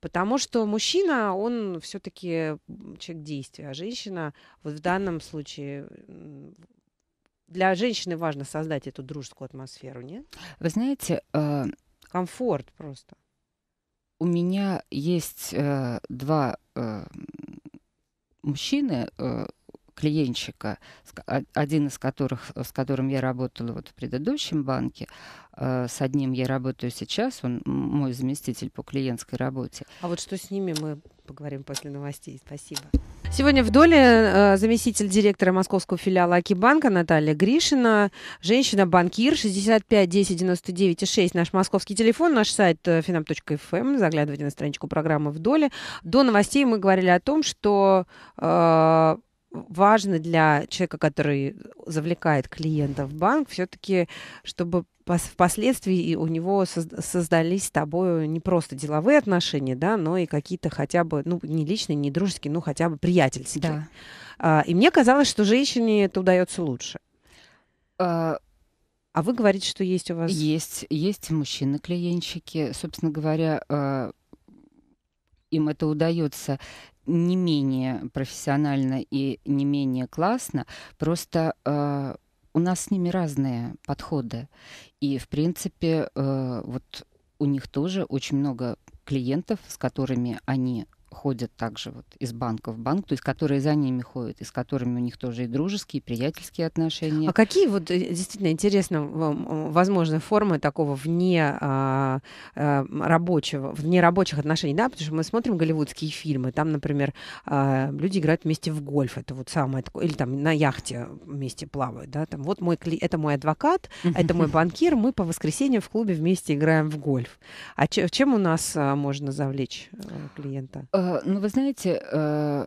Потому что мужчина, он все-таки человек действия, а женщина вот в данном случае для женщины важно создать эту дружескую атмосферу, нет? Вы знаете... Э... Комфорт просто. У меня есть э, два э, мужчины, э, клиентчика, а, один из которых, с которым я работала вот в предыдущем банке, Э, с одним я работаю сейчас, он мой заместитель по клиентской работе. А вот что с ними мы поговорим после новостей. Спасибо. Сегодня в доле э, заместитель директора московского филиала Акибанка Наталья Гришина, женщина-банкир, 65 10 99 6, наш московский телефон, наш сайт finam.fm, э, эм. заглядывайте на страничку программы в доле. До новостей мы говорили о том, что э, важно для человека, который завлекает клиента в банк, все-таки, чтобы впоследствии у него создались с тобой не просто деловые отношения, да, но и какие-то хотя бы, ну, не личные, не дружеские, ну, хотя бы приятельские. Да. А, и мне казалось, что женщине это удается лучше. А... а вы говорите, что есть у вас... Есть, есть мужчины-клиентщики. Собственно говоря, а, им это удается не менее профессионально и не менее классно, просто э, у нас с ними разные подходы. И, в принципе, э, вот у них тоже очень много клиентов, с которыми они ходят также вот из банка в банк, то есть которые за ними ходят, и с которыми у них тоже и дружеские, и приятельские отношения. А какие вот э, действительно интересно, э, возможны формы такого вне а, а, рабочего, вне рабочих отношений, да, потому что мы смотрим голливудские фильмы, там, например, а, люди играют вместе в гольф, это вот самое такое, или там на яхте вместе плавают, да, там вот мой кли... это мой адвокат, это мой банкир, мы по воскресеньям в клубе вместе играем в гольф. А чем у нас а, можно завлечь э, клиента? Э, ну, вы знаете, э,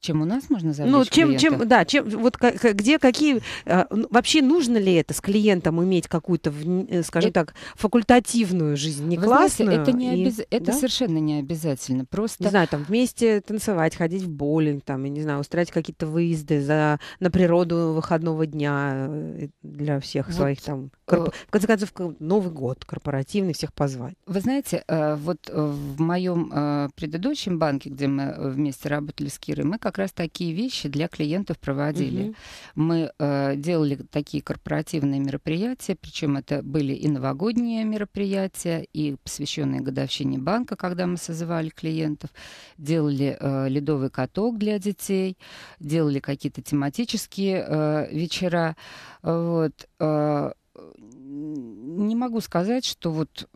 чем у нас можно завлечь Ну, чем, клиента? чем, да, чем, вот как, где, какие, э, ну, вообще нужно ли это с клиентом иметь какую-то, э, скажем это, так, факультативную жизнь, не Вы классную? Знаете, это не и, обез... это да? совершенно не обязательно, просто... Не знаю, там вместе танцевать, ходить в боулинг, там, я не знаю, устраивать какие-то выезды за, на природу выходного дня э, для всех вот, своих там, корп... в конце концов, Новый год корпоративный, всех позвать. Вы знаете, вот в моем предыдущем банке, где мы вместе работали с Кирой, мы как как раз такие вещи для клиентов проводили. Угу. Мы э, делали такие корпоративные мероприятия, причем это были и новогодние мероприятия, и посвященные годовщине банка, когда мы созывали клиентов, делали э, ледовый каток для детей, делали какие-то тематические э, вечера. Вот. Э, не могу сказать, что вот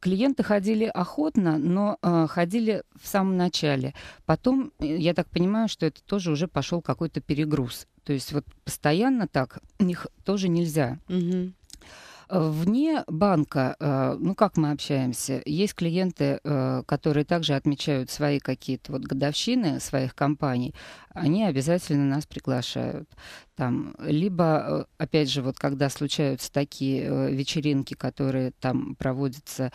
клиенты ходили охотно, но э, ходили в самом начале. Потом, э, я так понимаю, что это тоже уже пошел какой-то перегруз. То есть вот постоянно так них тоже нельзя. Угу. Э, вне банка, э, ну как мы общаемся, есть клиенты, э, которые также отмечают свои какие-то вот годовщины своих компаний, они обязательно нас приглашают. Там, либо, опять же, вот когда случаются такие вечеринки, которые там проводятся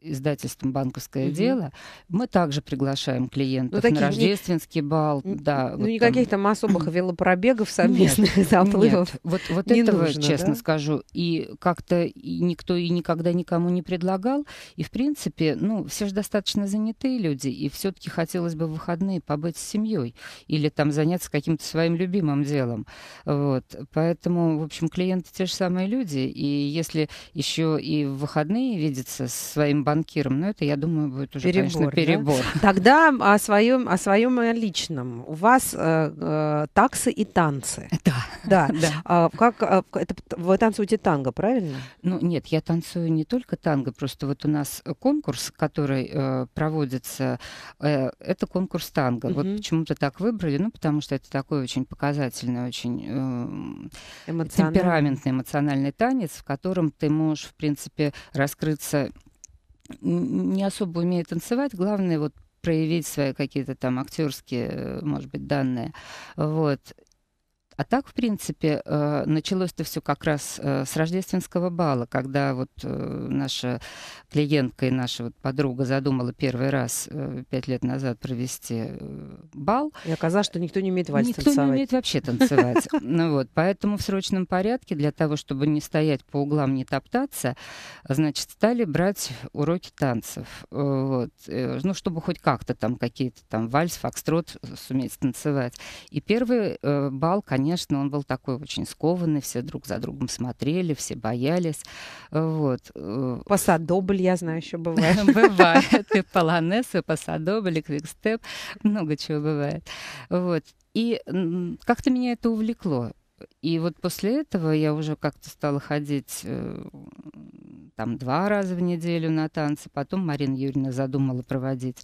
издательством «Банковское угу. дело». Мы также приглашаем клиентов ну, на рождественский не... бал. да, ну, вот никаких там, там особых <clears throat> велопробегов совместных нет, заплывов нет. Вот, вот не этого, нужно, честно да? скажу, и как-то никто и никогда никому не предлагал. И, в принципе, ну, все же достаточно занятые люди, и все таки хотелось бы в выходные побыть с семьей или там заняться каким-то своим любимым делом. Вот. Поэтому, в общем, клиенты те же самые люди, и если еще и в выходные видеться с своим банком, банкиром. Но это, я думаю, будет уже, перебор, конечно, перебор. Да? <laughs> Тогда о своем, о своем личном. У вас э, э, таксы и танцы. <laughs> Да. Да. <laughs> да. А, как, а, это, вы танцуете танго, правильно? Ну, нет, я танцую не только танго, просто вот у нас конкурс, который э, проводится, э, это конкурс танго. Угу. Вот почему-то так выбрали, ну, потому что это такой очень показательный, очень э, темпераментный эмоциональный танец, в котором ты можешь, в принципе, раскрыться не особо умею танцевать. Главное вот проявить свои какие-то там актерские, э, может быть, данные. Вот. А так, в принципе, э, началось-то все как раз э, с рождественского бала, когда вот э, наша клиентка и наша вот подруга задумала первый раз пять лет назад провести бал. И оказалось, что никто не умеет вальс никто танцевать. Никто не умеет вообще танцевать. <laughs> Ну вот, поэтому в срочном порядке для того, чтобы не стоять по углам, не топтаться, значит, стали брать уроки танцев. Вот. Ну, чтобы хоть как-то там какие-то там вальс, фокстрот суметь танцевать. И первый бал, конечно, конечно, он был такой очень скованный, все друг за другом смотрели, все боялись. Вот. Э, посадобль, я знаю, еще бывает. <laughs> Бывает. И полонез, и посадобль, и квикстеп. Много чего бывает. Вот. И как-то меня это увлекло. И вот после этого я уже как-то стала ходить э, там два раза в неделю на танцы. Потом Марина Юрьевна задумала проводить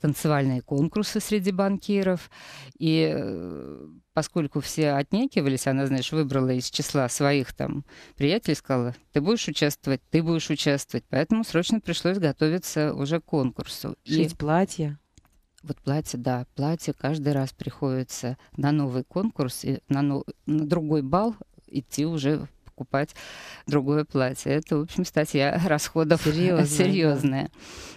танцевальные конкурсы среди банкиров. И э, поскольку все отнекивались, она, знаешь, выбрала из числа своих там приятелей, сказала, ты будешь участвовать, ты будешь участвовать. Поэтому срочно пришлось готовиться уже к конкурсу. Шить и... платье? Вот платье, да, платье каждый раз приходится на новый конкурс, и на, но... на другой бал идти уже покупать другое платье. Это, в общем, статья <laughs> расходов серьезная. серьезная.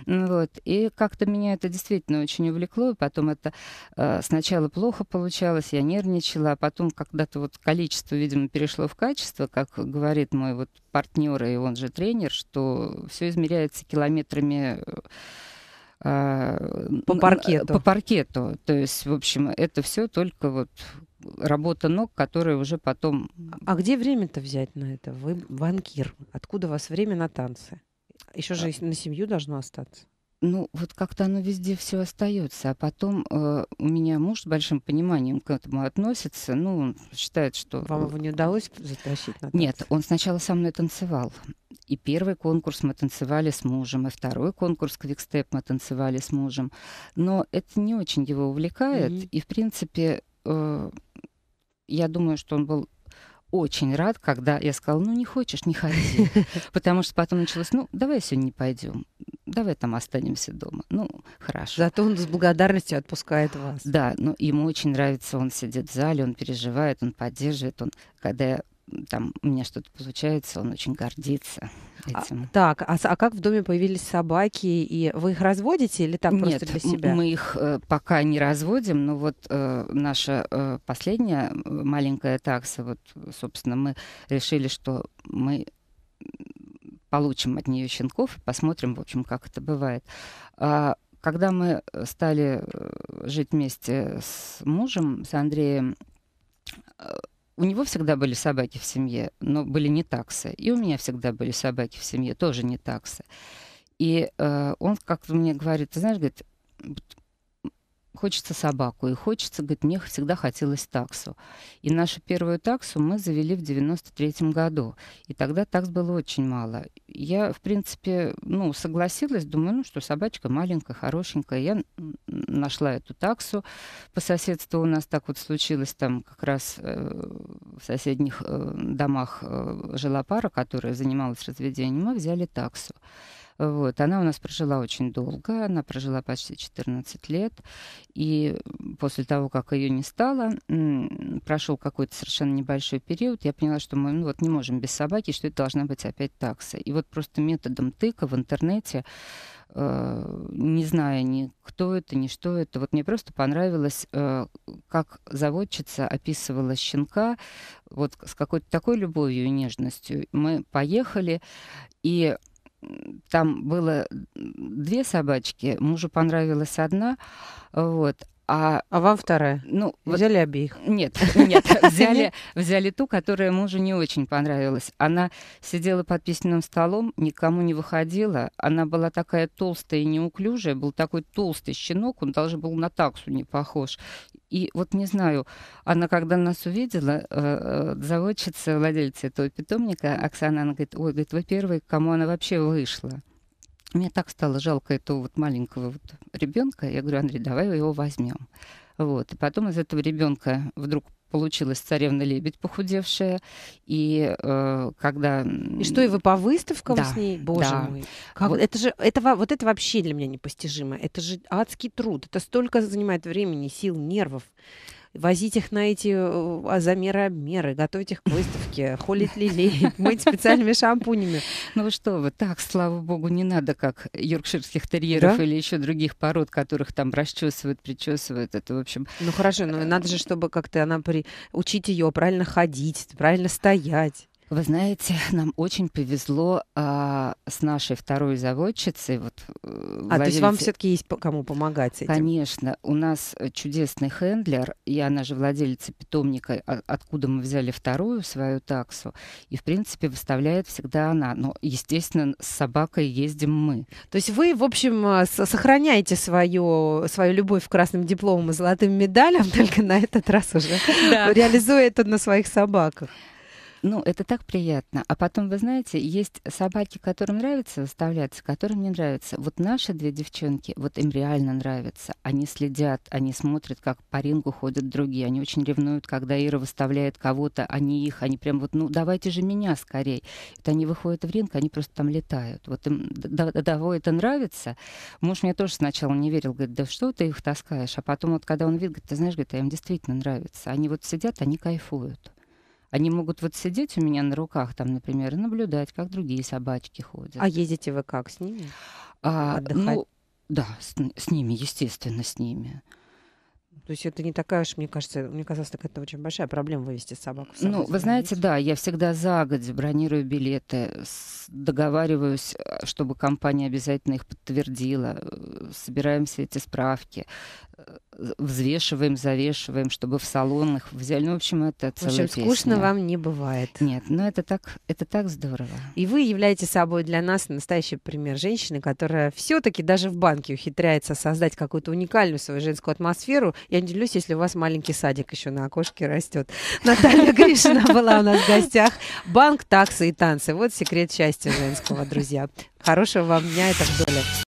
Да. Ну вот. И как-то меня это действительно очень увлекло. И потом это э, сначала плохо получалось, я нервничала, а потом когда-то вот количество, видимо, перешло в качество, как говорит мой вот партнер, и он же тренер, что все измеряется километрами э, по паркету. По паркету. То есть, в общем, это все только вот работа ног, которая уже потом... А где время-то взять на это? Вы банкир. Откуда у вас время на танцы? Еще же а. на семью должно остаться ну, вот как-то оно везде все остается. А потом э, у меня муж с большим пониманием к этому относится. Ну, он считает, что. Вам его не удалось затащить на танцы? Нет, он сначала со мной танцевал. И первый конкурс мы танцевали с мужем, и второй конкурс квикстеп мы танцевали с мужем. Но это не очень его увлекает. Mm-hmm. И, в принципе, Э, я думаю, что он был очень рад, когда я сказала, ну не хочешь, не ходи. <laughs> Потому что потом началось, ну давай сегодня не пойдем, давай там останемся дома. Ну, хорошо. Зато он с благодарностью отпускает вас. Да, но ему очень нравится, он сидит в зале, он переживает, он поддерживает. Он, когда я там у меня что-то получается, он очень гордится а, этим. А, так, а, а как в доме появились собаки, и вы их разводите или так Нет, просто для себя? мы их э, пока не разводим, но вот э, наша э, последняя э, маленькая такса, вот, собственно, мы решили, что мы получим от нее щенков и посмотрим, в общем, как это бывает. А, когда мы стали э, жить вместе с мужем, с Андреем, э, у него всегда были собаки в семье, но были не таксы. И у меня всегда были собаки в семье, тоже не таксы. И э, он как-то мне говорит, ты знаешь, говорит, хочется собаку, и хочется, говорит, мне всегда хотелось таксу. И нашу первую таксу мы завели в 93 году, и тогда такс было очень мало. Я, в принципе, ну, согласилась, думаю, ну, что собачка маленькая, хорошенькая. Я нашла эту таксу. По соседству у нас так вот случилось, там как раз э, в соседних э, домах э, жила пара, которая занималась разведением, мы взяли таксу. Вот. Она у нас прожила очень долго, она прожила почти 14 лет, и после того, как ее не стало, прошел какой-то совершенно небольшой период, я поняла, что мы ну, вот не можем без собаки, что это должна быть опять такса. И вот просто методом тыка в интернете э, не зная ни кто это, ни что это. Вот мне просто понравилось, э, как заводчица описывала щенка вот с какой-то такой любовью и нежностью. Мы поехали, и там было две собачки, мужу понравилась одна, вот, а, а вам вторая? Ну, взяли вот, обеих? Нет, нет, <laughs> взяли, взяли ту, которая мужу не очень понравилась. Она сидела под письменным столом, никому не выходила. Она была такая толстая и неуклюжая, был такой толстый щенок, он даже был на таксу не похож. И вот не знаю, она когда нас увидела, э, э, заводчица, владельца этого питомника, Оксана, она говорит, ой, говорит, вы первый, кому она вообще вышла. Мне так стало жалко этого вот маленького вот ребенка. Я говорю, Андрей, давай его возьмем. Вот. И потом из этого ребенка вдруг получилась царевна лебедь похудевшая и э, когда и что и вы по выставкам да, с ней боже да. мой как... вот. это же это вот это вообще для меня непостижимо это же адский труд это столько занимает времени сил нервов возить их на эти э, а, замеры обмеры, готовить их к выставке, холить лилей, мыть специальными шампунями. Ну что вы, так, слава богу, не надо, как йоркширских терьеров или еще других пород, которых там расчесывают, причесывают. Это, в общем... Ну хорошо, но надо же, чтобы как-то она при... учить ее правильно ходить, правильно стоять. Вы знаете, нам очень повезло а, с нашей второй заводчицей. Вот, э, а, то есть вам все-таки есть кому помогать этим? Конечно. У нас э, чудесный хендлер, и она же владелица питомника, а, откуда мы взяли вторую свою таксу. И, в принципе, выставляет всегда она. Но, естественно, с собакой ездим мы. То есть вы, в общем, а, сохраняете свою, свою любовь к красным дипломам и золотым медалям, <laughs> только на этот раз уже, реализуя это на своих собаках. Ну, это так приятно. А потом, вы знаете, есть собаки, которым нравится выставляться, а которым не нравится. Вот наши две девчонки, вот им реально нравится. Они следят, они смотрят, как по рингу ходят другие. Они очень ревнуют, когда Ира выставляет кого-то, а не их. Они прям вот, ну, давайте же меня скорей. Это они выходят в ринг, они просто там летают. Вот им да, это нравится. Муж мне тоже сначала не верил, говорит, да что ты их таскаешь? А потом вот, когда он видит, говорит, ты знаешь, говорит, а им действительно нравится. Они вот сидят, они кайфуют. Они могут вот сидеть у меня на руках, там, например, и наблюдать, как другие собачки ходят. А ездите вы как с ними? А, Отдыхать? Ну, да, с, с ними, естественно, с ними. То есть это не такая уж, мне кажется, мне казалось, так это очень большая проблема вывести собаку. ну, вы знаете, да, я всегда загодь бронирую билеты, договариваюсь, э, чтобы компания обязательно их подтвердила, э, собираем все эти справки, э, взвешиваем, завешиваем, чтобы в салонах взяли. Ну, в общем, это целая В общем, песня. скучно вам не бывает. Нет, ну это так, это так здорово. И вы являетесь собой для нас настоящий пример женщины, которая все-таки даже в банке ухитряется создать какую-то уникальную свою женскую атмосферу. Я не делюсь, если у вас маленький садик еще на окошке растет. <laughs> Наталья Гришина была у нас в гостях. Банк, таксы и танцы. Вот секрет счастья женского, друзья. Хорошего вам дня, и так далее.